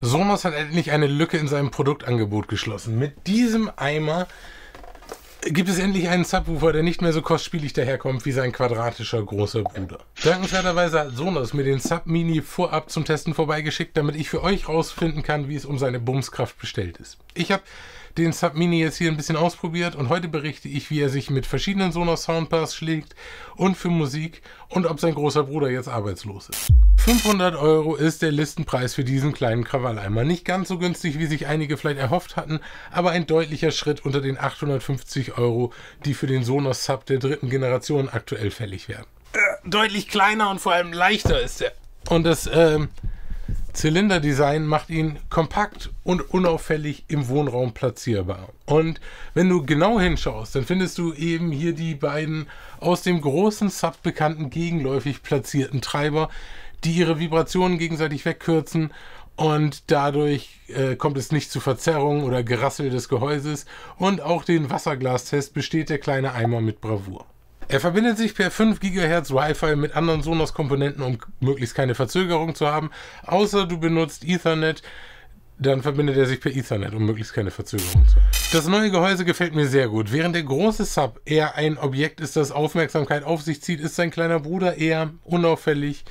Sonos hat endlich eine Lücke in seinem Produktangebot geschlossen. Mit diesem Eimer gibt es endlich einen Subwoofer, der nicht mehr so kostspielig daherkommt wie sein quadratischer großer Bruder. Dankenswerterweise hat Sonos mir den Sub Mini vorab zum Testen vorbeigeschickt, damit ich für euch rausfinden kann, wie es um seine Bumskraft bestellt ist. Ich habe den Sub Mini jetzt hier ein bisschen ausprobiert und heute berichte ich, wie er sich mit verschiedenen Sonos Soundbars schlägt und für Musik und ob sein großer Bruder jetzt arbeitslos ist. 500 Euro ist der Listenpreis für diesen kleinen Krawalleimer. Nicht ganz so günstig, wie sich einige vielleicht erhofft hatten, aber ein deutlicher Schritt unter den 850 Euro, die für den Sonos Sub der dritten Generation aktuell fällig werden. Äh, deutlich kleiner und vor allem leichter ist er. Und das äh, Zylinderdesign macht ihn kompakt und unauffällig im Wohnraum platzierbar. Und wenn du genau hinschaust, dann findest du eben hier die beiden aus dem großen Sub bekannten gegenläufig platzierten Treiber, die ihre Vibrationen gegenseitig wegkürzen und dadurch äh, kommt es nicht zu Verzerrungen oder Gerassel des Gehäuses und auch den Wasserglastest besteht der kleine Eimer mit Bravour. Er verbindet sich per 5 GHz Wi-Fi mit anderen Sonos-Komponenten, um möglichst keine Verzögerung zu haben, außer du benutzt Ethernet, dann verbindet er sich per Ethernet, um möglichst keine Verzögerung zu haben. Das neue Gehäuse gefällt mir sehr gut. Während der große Sub eher ein Objekt ist, das Aufmerksamkeit auf sich zieht, ist sein kleiner Bruder eher unauffällig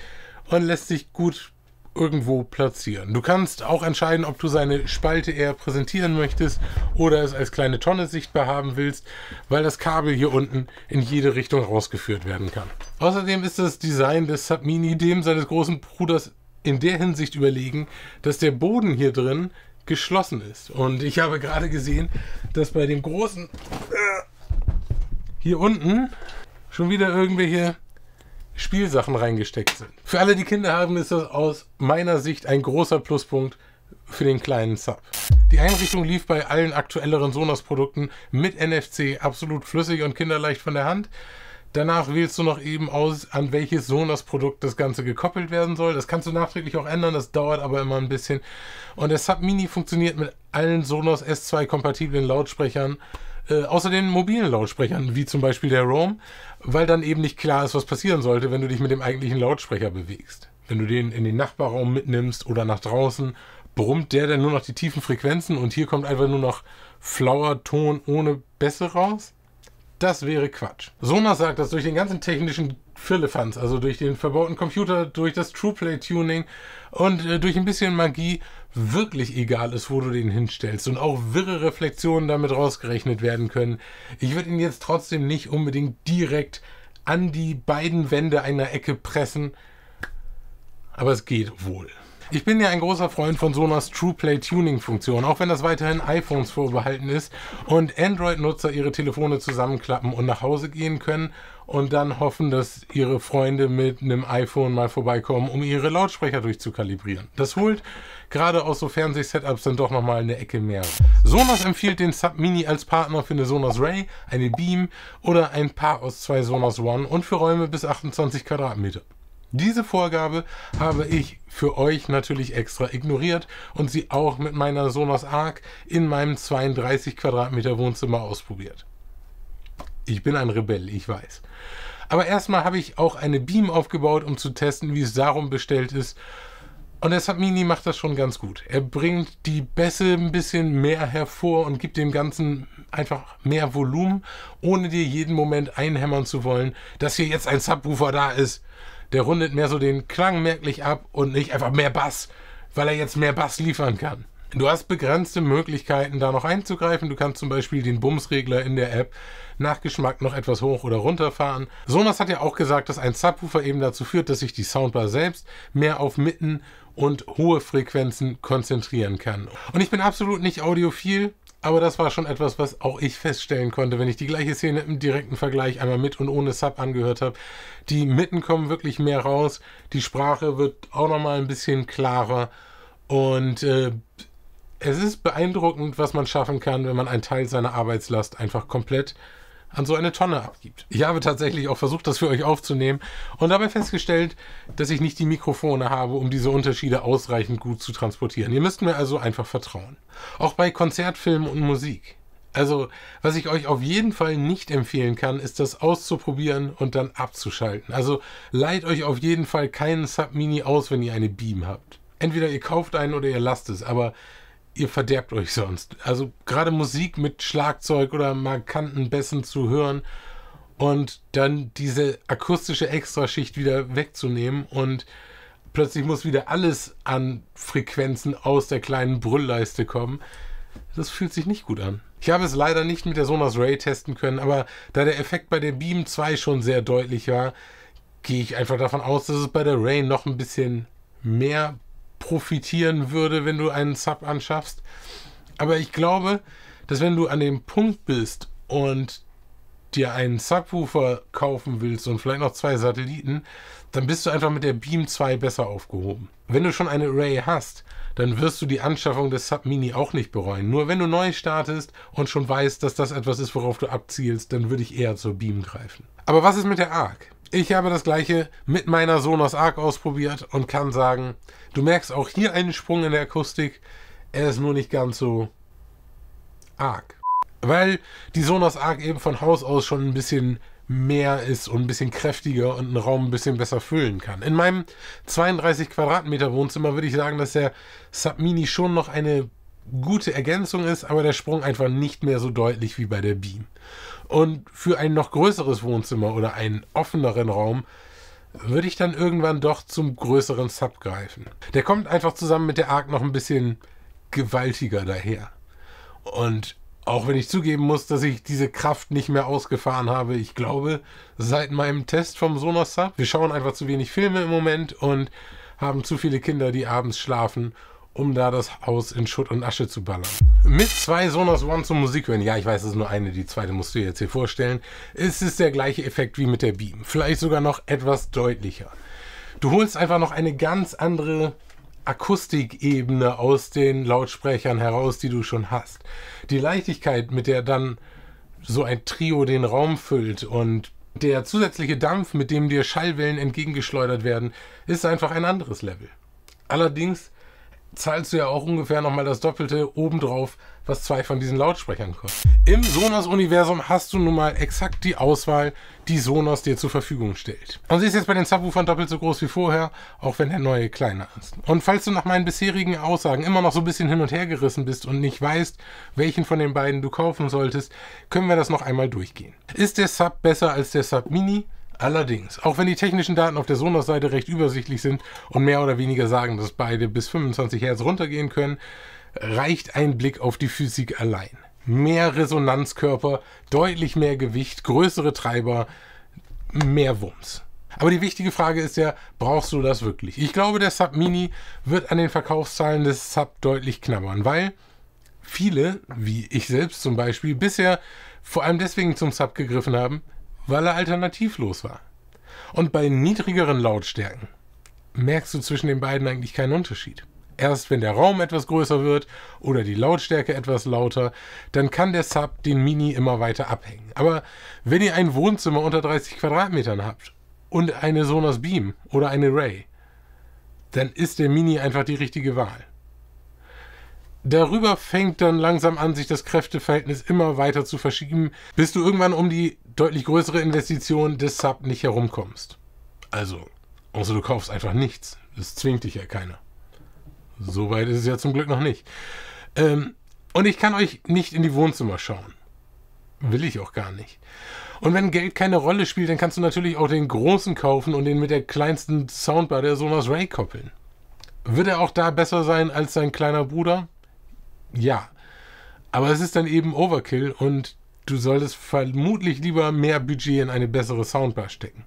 und lässt sich gut irgendwo platzieren. Du kannst auch entscheiden, ob du seine Spalte eher präsentieren möchtest oder es als kleine Tonne sichtbar haben willst, weil das Kabel hier unten in jede Richtung rausgeführt werden kann. Außerdem ist das Design des Submini dem seines großen Bruders in der Hinsicht überlegen, dass der Boden hier drin geschlossen ist. Und ich habe gerade gesehen, dass bei dem großen äh, hier unten schon wieder irgendwelche Spielsachen reingesteckt sind. Für alle, die Kinder haben, ist das aus meiner Sicht ein großer Pluspunkt für den kleinen Sub. Die Einrichtung lief bei allen aktuelleren Sonos-Produkten mit NFC absolut flüssig und kinderleicht von der Hand. Danach wählst du noch eben aus, an welches Sonos-Produkt das Ganze gekoppelt werden soll. Das kannst du nachträglich auch ändern, das dauert aber immer ein bisschen. Und der Sub Mini funktioniert mit allen Sonos S2-kompatiblen Lautsprechern äh, außer den mobilen Lautsprechern, wie zum Beispiel der Roam, weil dann eben nicht klar ist, was passieren sollte, wenn du dich mit dem eigentlichen Lautsprecher bewegst. Wenn du den in den Nachbarraum mitnimmst oder nach draußen, brummt der dann nur noch die tiefen Frequenzen und hier kommt einfach nur noch flauer Ton ohne Bässe raus. Das wäre Quatsch. Sonos sagt, dass durch den ganzen technischen Firlefanz, also durch den verbauten Computer, durch das TruePlay-Tuning und äh, durch ein bisschen Magie wirklich egal ist, wo du den hinstellst und auch wirre Reflexionen damit rausgerechnet werden können. Ich würde ihn jetzt trotzdem nicht unbedingt direkt an die beiden Wände einer Ecke pressen, aber es geht wohl. Ich bin ja ein großer Freund von Sonos TruePlay Tuning Funktion, auch wenn das weiterhin iPhones vorbehalten ist und Android-Nutzer ihre Telefone zusammenklappen und nach Hause gehen können und dann hoffen, dass ihre Freunde mit einem iPhone mal vorbeikommen, um ihre Lautsprecher durchzukalibrieren. Das holt gerade aus so Fernsehsetups dann doch nochmal eine Ecke mehr. Sonos empfiehlt den Sub Mini als Partner für eine Sonos Ray, eine Beam oder ein Paar aus zwei Sonos One und für Räume bis 28 Quadratmeter. Diese Vorgabe habe ich für euch natürlich extra ignoriert und sie auch mit meiner Sonos Arc in meinem 32 Quadratmeter Wohnzimmer ausprobiert. Ich bin ein Rebell, ich weiß. Aber erstmal habe ich auch eine Beam aufgebaut, um zu testen, wie es darum bestellt ist. Und deshalb Mini macht das schon ganz gut. Er bringt die Bässe ein bisschen mehr hervor und gibt dem Ganzen einfach mehr Volumen, ohne dir jeden Moment einhämmern zu wollen, dass hier jetzt ein Subwoofer da ist der rundet mehr so den Klang merklich ab und nicht einfach mehr Bass, weil er jetzt mehr Bass liefern kann. Du hast begrenzte Möglichkeiten, da noch einzugreifen. Du kannst zum Beispiel den Bumsregler in der App nach Geschmack noch etwas hoch oder runter fahren. Sonos hat ja auch gesagt, dass ein Subwoofer eben dazu führt, dass sich die Soundbar selbst mehr auf Mitten und hohe Frequenzen konzentrieren kann. Und ich bin absolut nicht audiophil, aber das war schon etwas, was auch ich feststellen konnte, wenn ich die gleiche Szene im direkten Vergleich einmal mit und ohne Sub angehört habe. Die Mitten kommen wirklich mehr raus, die Sprache wird auch nochmal ein bisschen klarer und äh, es ist beeindruckend, was man schaffen kann, wenn man einen Teil seiner Arbeitslast einfach komplett an so eine Tonne abgibt. Ich habe tatsächlich auch versucht, das für euch aufzunehmen und dabei festgestellt, dass ich nicht die Mikrofone habe, um diese Unterschiede ausreichend gut zu transportieren. Ihr müsst mir also einfach vertrauen. Auch bei Konzertfilmen und Musik. Also, was ich euch auf jeden Fall nicht empfehlen kann, ist das auszuprobieren und dann abzuschalten. Also, leiht euch auf jeden Fall keinen Submini aus, wenn ihr eine Beam habt. Entweder ihr kauft einen oder ihr lasst es, aber ihr verderbt euch sonst. Also gerade Musik mit Schlagzeug oder markanten Bässen zu hören und dann diese akustische Extraschicht wieder wegzunehmen und plötzlich muss wieder alles an Frequenzen aus der kleinen Brüllleiste kommen. Das fühlt sich nicht gut an. Ich habe es leider nicht mit der Sonos Ray testen können, aber da der Effekt bei der Beam 2 schon sehr deutlich war, gehe ich einfach davon aus, dass es bei der Ray noch ein bisschen mehr profitieren würde, wenn du einen Sub anschaffst. Aber ich glaube, dass wenn du an dem Punkt bist und dir einen Subwoofer kaufen willst und vielleicht noch zwei Satelliten, dann bist du einfach mit der Beam 2 besser aufgehoben. Wenn du schon eine Array hast, dann wirst du die Anschaffung des Submini auch nicht bereuen. Nur wenn du neu startest und schon weißt, dass das etwas ist, worauf du abzielst, dann würde ich eher zur Beam greifen. Aber was ist mit der ARC? Ich habe das gleiche mit meiner Sonos ARC ausprobiert und kann sagen, Du merkst auch hier einen Sprung in der Akustik. Er ist nur nicht ganz so arg. Weil die Sonos Arc eben von Haus aus schon ein bisschen mehr ist und ein bisschen kräftiger und einen Raum ein bisschen besser füllen kann. In meinem 32 Quadratmeter Wohnzimmer würde ich sagen, dass der Submini schon noch eine gute Ergänzung ist, aber der Sprung einfach nicht mehr so deutlich wie bei der Beam. Und für ein noch größeres Wohnzimmer oder einen offeneren Raum würde ich dann irgendwann doch zum größeren Sub greifen. Der kommt einfach zusammen mit der Ark noch ein bisschen gewaltiger daher. Und auch wenn ich zugeben muss, dass ich diese Kraft nicht mehr ausgefahren habe, ich glaube, seit meinem Test vom Sonos Sub, wir schauen einfach zu wenig Filme im Moment und haben zu viele Kinder, die abends schlafen, um da das Haus in Schutt und Asche zu ballern mit zwei Sonos One zum Musikhören. Ja, ich weiß, es ist nur eine, die zweite musst du dir jetzt hier vorstellen. Es ist der gleiche Effekt wie mit der Beam. Vielleicht sogar noch etwas deutlicher. Du holst einfach noch eine ganz andere Akustikebene aus den Lautsprechern heraus, die du schon hast. Die Leichtigkeit, mit der dann so ein Trio den Raum füllt und der zusätzliche Dampf, mit dem dir Schallwellen entgegengeschleudert werden, ist einfach ein anderes Level. Allerdings zahlst du ja auch ungefähr nochmal das Doppelte obendrauf, was zwei von diesen Lautsprechern kosten. Im Sonos-Universum hast du nun mal exakt die Auswahl, die Sonos dir zur Verfügung stellt. Und sie ist jetzt bei den Subwoofern doppelt so groß wie vorher, auch wenn der neue kleiner ist. Und falls du nach meinen bisherigen Aussagen immer noch so ein bisschen hin und her gerissen bist und nicht weißt, welchen von den beiden du kaufen solltest, können wir das noch einmal durchgehen. Ist der Sub besser als der Sub Mini? Allerdings, auch wenn die technischen Daten auf der Sonos-Seite recht übersichtlich sind und mehr oder weniger sagen, dass beide bis 25 Hertz runtergehen können, reicht ein Blick auf die Physik allein. Mehr Resonanzkörper, deutlich mehr Gewicht, größere Treiber, mehr Wumms. Aber die wichtige Frage ist ja, brauchst du das wirklich? Ich glaube, der Sub Mini wird an den Verkaufszahlen des Sub deutlich knabbern, weil viele, wie ich selbst zum Beispiel, bisher vor allem deswegen zum Sub gegriffen haben, weil er alternativlos war. Und bei niedrigeren Lautstärken merkst du zwischen den beiden eigentlich keinen Unterschied. Erst wenn der Raum etwas größer wird oder die Lautstärke etwas lauter, dann kann der Sub den Mini immer weiter abhängen. Aber wenn ihr ein Wohnzimmer unter 30 Quadratmetern habt und eine Sonos Beam oder eine Ray, dann ist der Mini einfach die richtige Wahl. Darüber fängt dann langsam an, sich das Kräfteverhältnis immer weiter zu verschieben, bis du irgendwann um die deutlich größere Investition des Sub nicht herumkommst. Also, außer du kaufst einfach nichts. Es zwingt dich ja keiner. Soweit ist es ja zum Glück noch nicht. Ähm, und ich kann euch nicht in die Wohnzimmer schauen. Will ich auch gar nicht. Und wenn Geld keine Rolle spielt, dann kannst du natürlich auch den großen kaufen und den mit der kleinsten Soundbar der Sonos Ray koppeln. Wird er auch da besser sein als sein kleiner Bruder? Ja. Aber es ist dann eben Overkill und du solltest vermutlich lieber mehr Budget in eine bessere Soundbar stecken.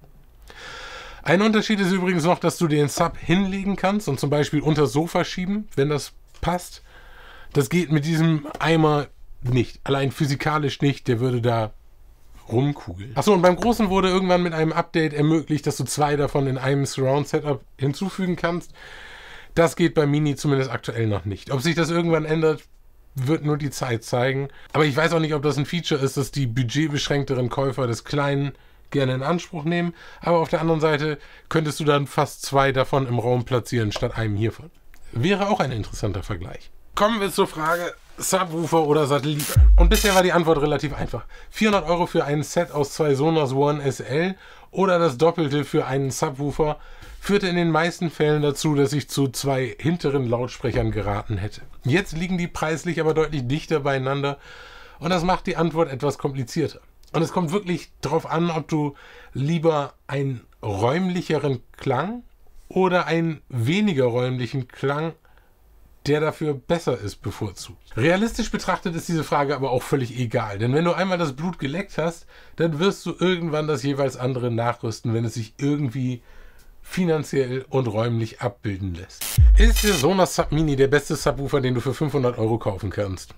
Ein Unterschied ist übrigens noch, dass du den Sub hinlegen kannst und zum Beispiel unter Sofa schieben, wenn das passt. Das geht mit diesem Eimer nicht. Allein physikalisch nicht, der würde da rumkugeln. Achso, und beim Großen wurde irgendwann mit einem Update ermöglicht, dass du zwei davon in einem Surround-Setup hinzufügen kannst. Das geht bei Mini zumindest aktuell noch nicht. Ob sich das irgendwann ändert, wird nur die Zeit zeigen. Aber ich weiß auch nicht, ob das ein Feature ist, dass die budgetbeschränkteren Käufer des Kleinen gerne in Anspruch nehmen. Aber auf der anderen Seite könntest du dann fast zwei davon im Raum platzieren, statt einem hiervon. Wäre auch ein interessanter Vergleich. Kommen wir zur Frage, Subwoofer oder Satellit? Und bisher war die Antwort relativ einfach. 400 Euro für ein Set aus zwei Sonos One SL oder das Doppelte für einen Subwoofer führte in den meisten Fällen dazu, dass ich zu zwei hinteren Lautsprechern geraten hätte. Jetzt liegen die preislich aber deutlich dichter beieinander und das macht die Antwort etwas komplizierter. Und es kommt wirklich darauf an, ob du lieber einen räumlicheren Klang oder einen weniger räumlichen Klang der dafür besser ist, bevorzugt. Realistisch betrachtet ist diese Frage aber auch völlig egal, denn wenn du einmal das Blut geleckt hast, dann wirst du irgendwann das jeweils andere nachrüsten, wenn es sich irgendwie finanziell und räumlich abbilden lässt. Ist der Sonos Mini der beste Subwoofer, den du für 500 Euro kaufen kannst?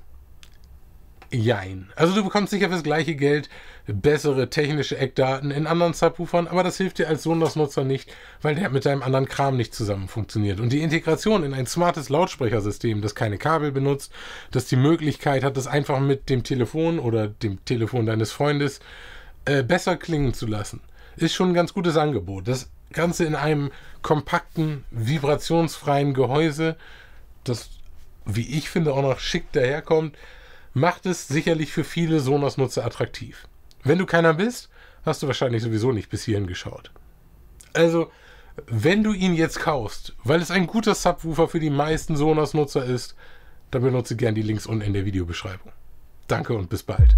Jein. Also du bekommst sicher fürs gleiche Geld bessere technische Eckdaten in anderen Subwoofern, aber das hilft dir als Sonos-Nutzer nicht, weil der mit deinem anderen Kram nicht zusammen funktioniert. Und die Integration in ein smartes Lautsprechersystem, das keine Kabel benutzt, das die Möglichkeit hat, das einfach mit dem Telefon oder dem Telefon deines Freundes äh, besser klingen zu lassen, ist schon ein ganz gutes Angebot. Das Ganze in einem kompakten, vibrationsfreien Gehäuse, das, wie ich finde, auch noch schick daherkommt, macht es sicherlich für viele Sonos-Nutzer attraktiv. Wenn du keiner bist, hast du wahrscheinlich sowieso nicht bis hierhin geschaut. Also, wenn du ihn jetzt kaufst, weil es ein guter Subwoofer für die meisten Sonos-Nutzer ist, dann benutze gern die Links unten in der Videobeschreibung. Danke und bis bald.